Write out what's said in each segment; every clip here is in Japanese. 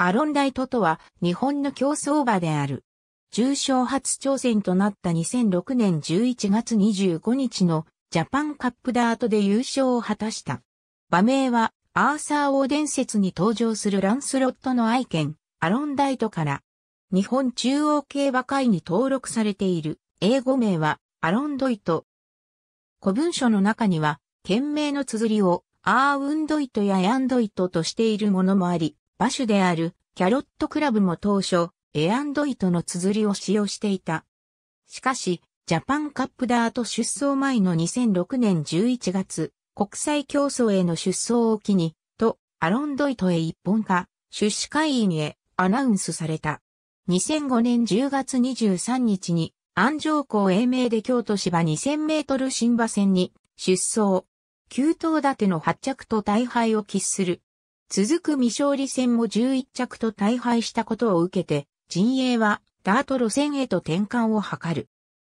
アロンライトとは日本の競争馬である。重賞初挑戦となった2006年11月25日のジャパンカップダートで優勝を果たした。馬名はアーサー王伝説に登場するランスロットの愛犬、アロンライトから、日本中央競馬会に登録されている英語名はアロンドイト。古文書の中には、県名の綴りをアーウンドイトやヤンドイトとしているものもあり、馬種であるキャロットクラブも当初、エアンドイトの綴りを使用していた。しかし、ジャパンカップダート出走前の2006年11月、国際競争への出走を機に、と、アロンドイトへ一本化、出資会員へアナウンスされた。2005年10月23日に、安城港英明で京都芝2000メートル新馬戦に出走。9頭立ての発着と大敗を喫する続く未勝利戦も11着と大敗したことを受けて、陣営はダート路線へと転換を図る。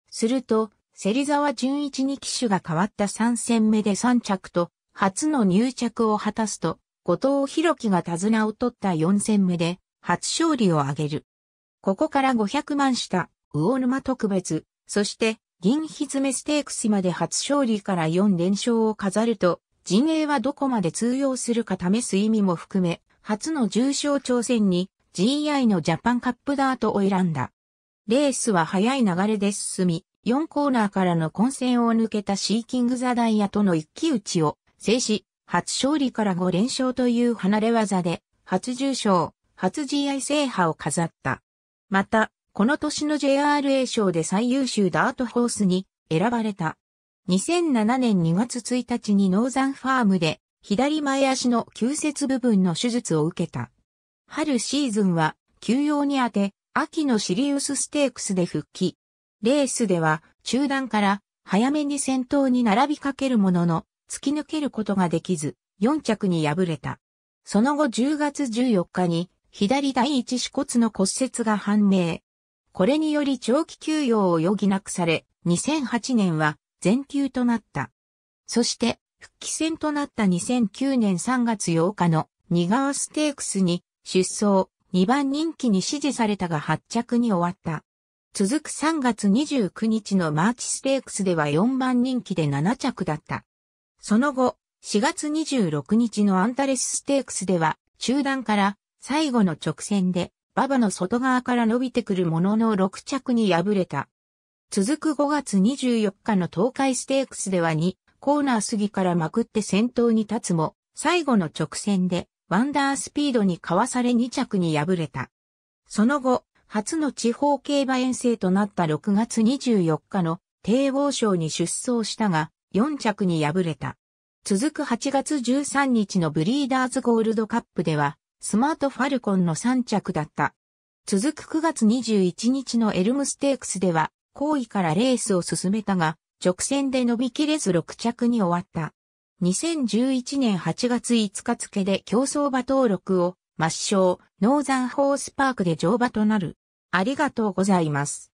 すると、芹沢純一に騎手が変わった3戦目で3着と、初の入着を果たすと、後藤博樹が手綱を取った4戦目で、初勝利を挙げる。ここから500万下、魚沼特別、そして、銀ひづめステークスまで初勝利から4連勝を飾ると、陣営はどこまで通用するか試す意味も含め、初の重賞挑戦に GI のジャパンカップダートを選んだ。レースは早い流れで進み、4コーナーからの混戦を抜けたシーキングザダイヤとの一騎打ちを制し、初勝利から5連勝という離れ技で、初重賞、初 GI 制覇を飾った。また、この年の JRA 賞で最優秀ダートホースに選ばれた。2007年2月1日にノーザンファームで左前足の急接部分の手術を受けた。春シーズンは休養に当て、秋のシリウスステークスで復帰。レースでは中段から早めに先頭に並びかけるものの、突き抜けることができず、4着に敗れた。その後10月14日に左第一子骨の骨折が判明。これにより長期休養を余儀なくされ、2008年は全休となった。そして、復帰戦となった2009年3月8日のニガーステークスに出走2番人気に支持されたが8着に終わった。続く3月29日のマーチステークスでは4番人気で7着だった。その後、4月26日のアンタレスステークスでは中段から最後の直線で馬場の外側から伸びてくるものの6着に敗れた。続く5月24日の東海ステークスでは2コーナー過ぎからまくって先頭に立つも、最後の直線でワンダースピードにかわされ2着に敗れた。その後、初の地方競馬遠征となった6月24日の帝王賞に出走したが、4着に敗れた。続く8月13日のブリーダーズゴールドカップでは、スマートファルコンの3着だった。続く9月21日のエルムステークスでは、好位からレースを進めたが、直線で伸びきれず6着に終わった。2011年8月5日付で競走馬登録を抹消、ノーザンホースパークで乗馬となる。ありがとうございます。